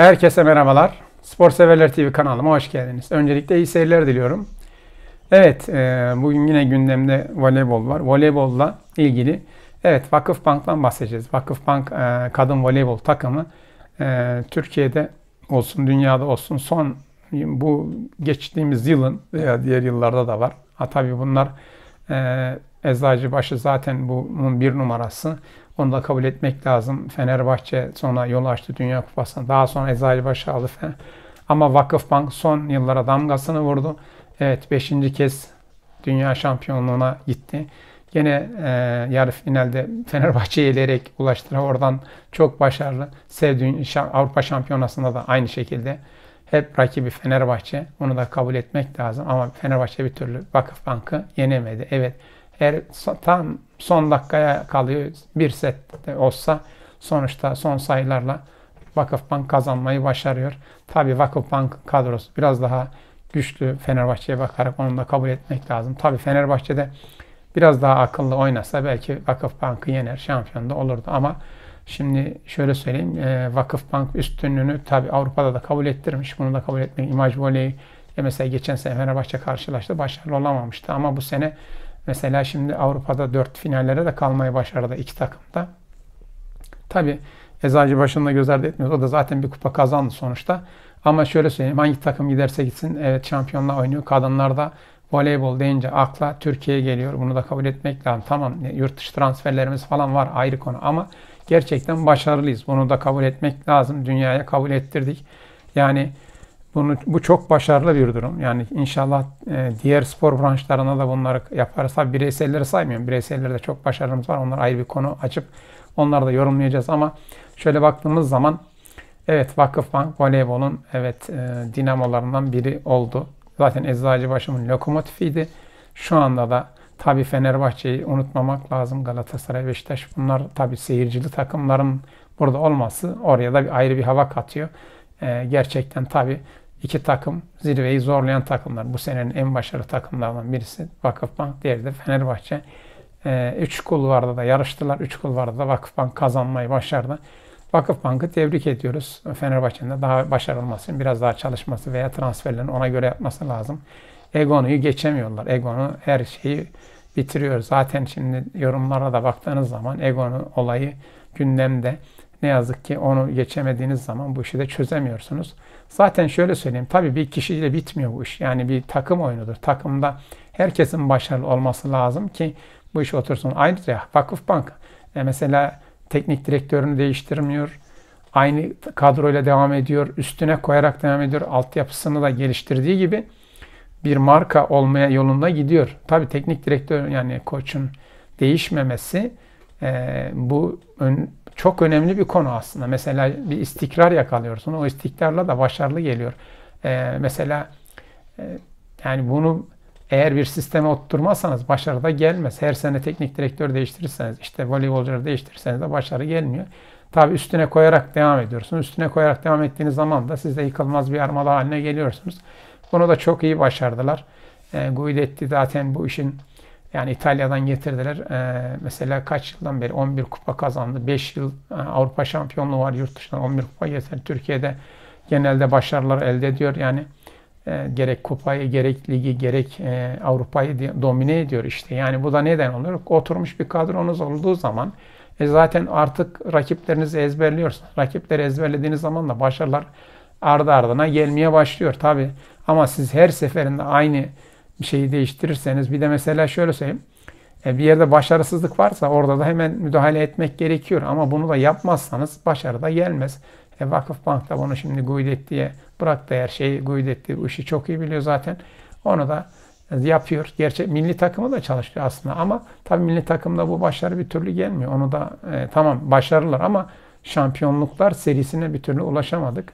Herkese merhabalar. Spor Severler TV kanalıma hoş geldiniz. Öncelikle iyi seyirler diliyorum. Evet, e, bugün yine gündemde voleybol var. Voleybolla ilgili, evet Vakıf Bank'tan bahsedeceğiz. Vakıf Bank e, kadın voleybol takımı e, Türkiye'de olsun, dünyada olsun son bu geçtiğimiz yılın veya diğer yıllarda da var. Ha tabii bunlar Eczacıbaşı zaten bunun bir numarası. Onu da kabul etmek lazım. Fenerbahçe sonra yol açtı Dünya Kupası'na. Daha sonra Eczacıbaşı aldı. Fener. Ama Vakıfbank son yıllara damgasını vurdu. Evet 5. kez Dünya Şampiyonluğuna gitti. Yine e, yarı finalde Fenerbahçe'yi eleyerek ulaştı. Oradan çok başarılı. Sevdiğin Avrupa Şampiyonası'nda da aynı şekilde. Hep rakibi Fenerbahçe. Onu da kabul etmek lazım. Ama Fenerbahçe bir türlü Vakıfbank'ı yenemedi. Evet eğer tam son dakikaya kalıyor bir sette olsa sonuçta son sayılarla Vakıfbank kazanmayı başarıyor. Tabii Vakıfbank kadrosu biraz daha güçlü Fenerbahçe'ye bakarak onu da kabul etmek lazım. Tabii Fenerbahçe'de biraz daha akıllı oynasa belki Vakıfbank'ı yener, şampiyon da olurdu ama Şimdi şöyle söyleyeyim, Vakıfbank üstünlüğünü tabi Avrupa'da da kabul ettirmiş. Bunu da kabul etmek. İmaj voleyi e, mesela geçen sene Fenerbahçe karşılaştı. Başarılı olamamıştı ama bu sene Mesela şimdi Avrupa'da dört finallere de kalmayı başardı iki takım da. Tabi Eczacı başında göz ardı etmiyor. O da zaten bir kupa kazandı sonuçta. Ama şöyle söyleyeyim hangi takım giderse gitsin evet şampiyonla oynuyor. kadınlar da voleybol deyince akla Türkiye geliyor. Bunu da kabul etmek lazım. Tamam yurt dışı transferlerimiz falan var ayrı konu ama gerçekten başarılıyız. Bunu da kabul etmek lazım. Dünyaya kabul ettirdik. Yani bunu, bu çok başarılı bir durum. Yani inşallah e, diğer spor branşlarına da bunları yaparız. Tabii bireyselleri saymıyorum. Bireysellerde çok başarımız var. Onlar ayrı bir konu açıp onları da yorumlayacağız ama şöyle baktığımız zaman evet Vakıfbank voleybolun evet e, dinamolarından biri oldu. Zaten Eczacıbaşı'nın lokomotifiydi. Şu anda da tabii Fenerbahçe'yi unutmamak lazım. Galatasaray, Beşiktaş bunlar tabii seyircili takımların burada olması oraya da bir ayrı bir hava katıyor. E, gerçekten tabii iki takım zirveyi zorlayan takımlar. Bu senenin en başarılı takımlarından birisi Vakıfbank, diğeri de Fenerbahçe. E, üç kulvarda da yarıştılar. Üç kulvarda da Vakıfbank kazanmayı başardı. Vakıfbank'ı tebrik ediyoruz. Fenerbahçe'nin de daha başarılı olması için biraz daha çalışması veya transferlerini ona göre yapması lazım. Egon'u geçemiyorlar. Egonu her şeyi bitiriyor. Zaten şimdi yorumlara da baktığınız zaman Egon'un olayı gündemde. Ne yazık ki onu geçemediğiniz zaman bu işi de çözemiyorsunuz. Zaten şöyle söyleyeyim. Tabii bir kişiyle bitmiyor bu iş. Yani bir takım oyunudur. Takımda herkesin başarılı olması lazım ki bu iş otursun. Ayrıca Vakıf Bank e, mesela teknik direktörünü değiştirmiyor. Aynı kadroyla devam ediyor. Üstüne koyarak devam ediyor. Altyapısını da geliştirdiği gibi bir marka olmaya yolunda gidiyor. Tabii teknik direktör yani koçun değişmemesi e, bu ön, çok önemli bir konu aslında. Mesela bir istikrar yakalıyorsun. O istikrarla da başarılı geliyor. Ee, mesela e, yani bunu eğer bir sisteme oturtmazsanız başarı da gelmez. Her sene teknik direktör değiştirirseniz, işte voleybolcuları değiştirirseniz de başarı gelmiyor. Tabi üstüne koyarak devam ediyorsunuz. Üstüne koyarak devam ettiğiniz zaman da siz de yıkılmaz bir armada haline geliyorsunuz. Bunu da çok iyi başardılar. E, Guidetti zaten bu işin yani İtalya'dan getirdiler. E, mesela kaç yıldan beri 11 kupa kazandı. 5 yıl e, Avrupa şampiyonluğu var yurt dışından 11 kupa getirdi. Türkiye'de genelde başarılar elde ediyor. Yani e, gerek kupayı, gerek ligi, gerek e, Avrupa'yı domine ediyor işte. Yani bu da neden oluyor? Oturmuş bir kadronuz olduğu zaman e, zaten artık rakiplerinizi ezberliyorsunuz. Rakipleri ezberlediğiniz zaman da başarılar ardı ardına gelmeye başlıyor tabi. Ama siz her seferinde aynı bir şeyi değiştirirseniz bir de mesela şöyle söyleyeyim. E, bir yerde başarısızlık varsa orada da hemen müdahale etmek gerekiyor. Ama bunu da yapmazsanız başarı da gelmez. E, Vakıf Bank da bunu şimdi Guidetti'ye bıraktı her şeyi. Guidetti bu işi çok iyi biliyor zaten. Onu da yapıyor. Gerçi milli takımı da çalışıyor aslında ama tabii milli takımda bu başarı bir türlü gelmiyor. Onu da e, tamam başarılar ama şampiyonluklar serisine bir türlü ulaşamadık.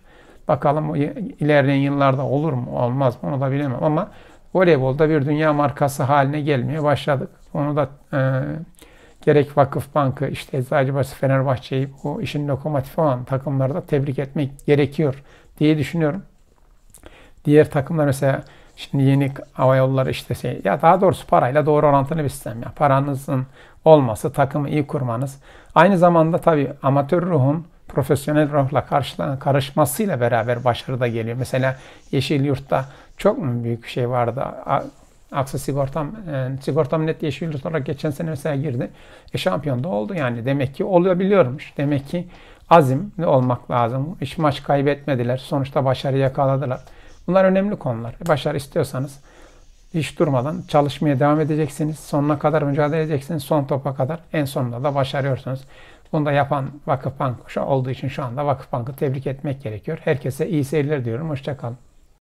Bakalım ilerleyen yıllarda olur mu olmaz mı onu da bilemem ama voleybolda bir dünya markası haline gelmeye başladık. Onu da e, gerek Vakıf Bankı, işte Eczacıbaşı Fenerbahçe'yi bu işin lokomotifi olan takımları da tebrik etmek gerekiyor diye düşünüyorum. Diğer takımlar mesela şimdi yeni hava yolları işte şey, ya daha doğrusu parayla doğru orantılı bir sistem ya. Paranızın olması, takımı iyi kurmanız. Aynı zamanda tabii amatör ruhun profesyonel ruhla karışmasıyla beraber başarı da geliyor. Mesela Yeşil Yurt'ta çok mu büyük bir şey vardı? Aksa sigortam, e, sigortam net Yurt olarak geçen sene mesela girdi. E şampiyon da oldu yani. Demek ki olabiliyormuş. Demek ki azim olmak lazım. Hiç maç kaybetmediler. Sonuçta başarı yakaladılar. Bunlar önemli konular. E, başarı istiyorsanız hiç durmadan çalışmaya devam edeceksiniz. Sonuna kadar mücadele edeceksiniz. Son topa kadar. En sonunda da başarıyorsunuz. Bunu da yapan Vakıf Bank olduğu için şu anda Vakıf Bankı tebrik etmek gerekiyor. Herkese iyi seyirler diyorum. Hoşçakalın.